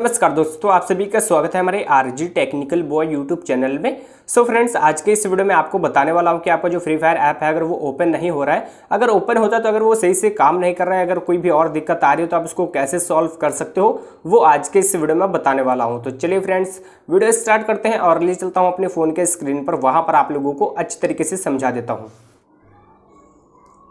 नमस्कार दोस्तों आप सभी का स्वागत है हमारे RG technical boy YouTube channel में सो so फ्रेंड्स आज के इस वीडियो में आपको बताने वाला हूँ कि आपका जो फ्री फायर ऐप है अगर वो ओपन नहीं हो रहा है अगर ओपन होता है तो अगर वो सही से काम नहीं कर रहा है अगर कोई भी और दिक्कत आ रही हो तो आप उसको कैसे सॉल्व कर सकते हो वो आज के इस वीडियो में बताने वाला हूँ तो चलिए फ्रेंड्स वीडियो स्टार्ट करते हैं और ले चलता हूँ अपने फ़ोन के स्क्रीन पर वहाँ पर आप लोगों को अच्छी तरीके से समझा देता हूँ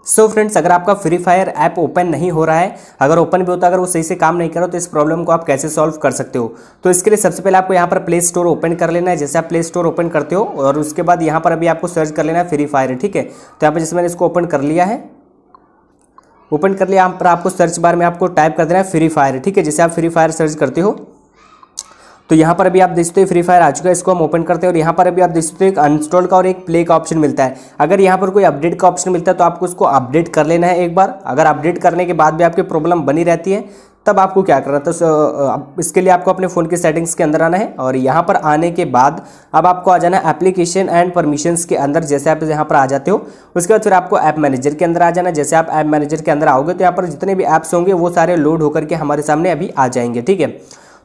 सो so फ्रेंड्स अगर आपका फ्री फायर ऐप ओपन नहीं हो रहा है अगर ओपन भी होता है अगर वो सही से काम नहीं कर रहा तो इस प्रॉब्लम को आप कैसे सॉल्व कर सकते हो तो इसके लिए सबसे पहले आपको यहाँ पर प्ले स्टोर ओपन कर लेना है जैसे आप प्ले स्टोर ओपन करते हो और उसके बाद यहाँ पर अभी आपको सर्च कर लेना है फ्री फायर ठीक है तो यहाँ पर जैसे मैंने इसको ओपन कर लिया है ओपन कर लिया यहाँ पर आपको सर्च बार में आपको टाइप कर देना है फ्री फायर ठीक है जैसे आप फ्री फायर सर्च करते हो तो यहाँ पर अभी आप देख सकते हो फ्री फायर आ चुका है इसको हम ओपन करते हैं और यहाँ पर अभी आप देख सकते हो एक अनस्टॉल का और एक प्ले का ऑप्शन मिलता है अगर यहाँ पर कोई अपडेट का ऑप्शन मिलता है तो आपको उसको अपडेट कर लेना है एक बार अगर अपडेट करने के बाद भी आपकी प्रॉब्लम बनी रहती है तब आपको क्या करना था तो इसके लिए आपको अपने फ़ोन के सेटिंग्स के अंदर आना है और यहाँ पर आने के बाद अब आपको आ जाना है एप्लीकेशन एंड परमिशंस के अंदर जैसे आप यहाँ पर आ जाते हो उसके बाद फिर आपको ऐप मैनेजर के अंदर आ जाना जैसे आप ऐप मैनेजर के अंदर आओगे तो यहाँ पर जितने भी ऐप्स होंगे वो सारे लोड होकर के हमारे सामने अभी आ जाएंगे ठीक है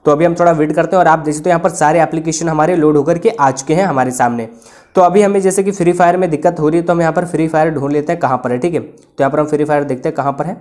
तो अभी हम थोड़ा वेट करते हैं और आप देखिए तो यहाँ पर सारे एप्लीकेशन हमारे लोड होकर के आ चुके हैं हमारे सामने तो अभी हमें जैसे कि फ्री फायर में दिक्कत हो रही है तो हम यहाँ पर फ्री फायर ढूंढ लेते हैं कहाँ पर है ठीक है तो यहाँ पर हम फ्री फायर देखते हैं कहाँ पर है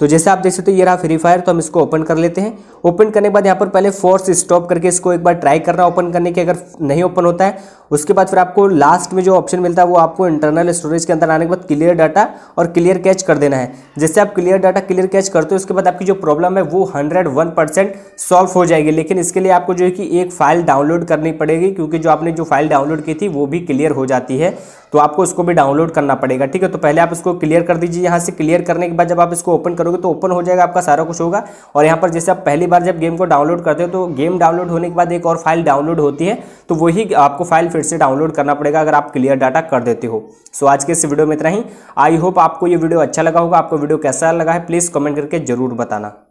तो जैसे आप देख सकते हो ये रहा फ्री फायर तो हम इसको ओपन कर लेते हैं ओपन करने के बाद यहाँ पर पहले फोर्स स्टॉप करके इसको एक बार ट्राई करना ओपन करने के अगर नहीं ओपन होता है उसके बाद फिर आपको लास्ट में जो ऑप्शन मिलता है वो आपको इंटरनल स्टोरेज के अंदर आने के बाद क्लियर डाटा और क्लियर कैच कर देना है जैसे आप क्लियर डाटा क्लियर कैच करते हो उसके बाद आपकी जो प्रॉब्लम है वो हंड्रेड वन परसेंट सॉल्व हो जाएगी लेकिन इसके लिए आपको जो है कि एक फाइल डाउनलोड करनी पड़ेगी क्योंकि जो आपने जो फाइल डाउनलोड की थी वो भी क्लियर हो जाती है तो आपको उसको भी डाउनलोड करना पड़ेगा ठीक है तो पहले आप इसको क्लियर कर दीजिए यहाँ से क्लियर करने के बाद जब आप इसको ओपन करोगे तो ओपन हो जाएगा आपका सारा कुछ होगा और यहाँ पर जैसे आप पहली बार जब गेम को डाउनलोड करते हो तो गेम डाउनलोड होने के बाद एक और फाइल डाउनलोड होती है तो वही आपको फाइल फिर से डाउनलोड करना पड़ेगा अगर आप क्लियर डाटा कर देते हो सो आज के इस वीडियो में इतना ही आई होप आपको ये वीडियो अच्छा लगा होगा आपको वीडियो कैसा लगा है प्लीज़ कमेंट करके जरूर बताना